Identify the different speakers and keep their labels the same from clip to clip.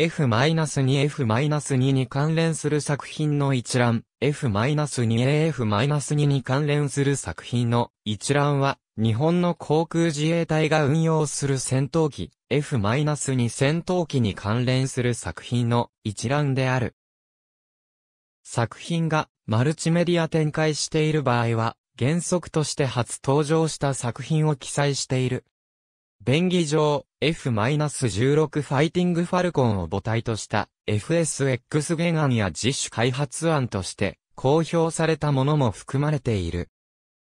Speaker 1: F-2F-2 に関連する作品の一覧、F-2AF-2 に関連する作品の一覧は、日本の航空自衛隊が運用する戦闘機、F-2 戦闘機に関連する作品の一覧である。作品がマルチメディア展開している場合は、原則として初登場した作品を記載している。便宜上、F-16 ファイティングファルコンを母体とした FSX 原案や自主開発案として公表されたものも含まれている。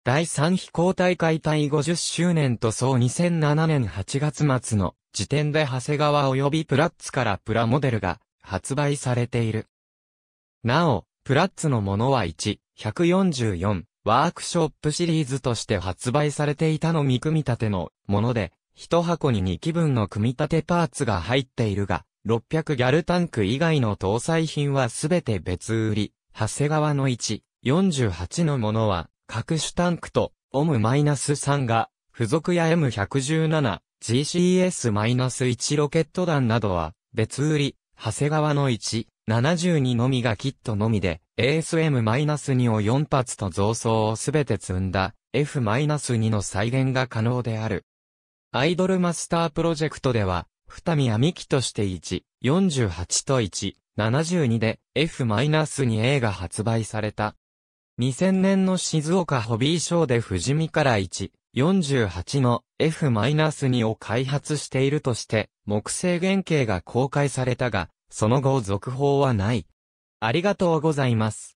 Speaker 1: 第3飛行大会第50周年とそう2007年8月末の時点で長谷川及びプラッツからプラモデルが発売されている。なお、プラッツのものは1、144、ワークショップシリーズとして発売されていたの見組み立てのもので、一箱に2機分の組み立てパーツが入っているが、600ギャルタンク以外の搭載品はすべて別売り、長谷川の1、48のものは、各種タンクと、オム -3 が、付属や M117、GCS-1 ロケット弾などは、別売り、長谷川の1、72のみがキットのみで、ASM-2 を4発と増装をすべて積んだ、F-2 の再現が可能である。アイドルマスタープロジェクトでは、二宮美希として1、48と1、72で F-2A が発売された。2000年の静岡ホビーショーで富士見から1、48の F-2 を開発しているとして、木星原型が公開されたが、その後続報はない。ありがとうございます。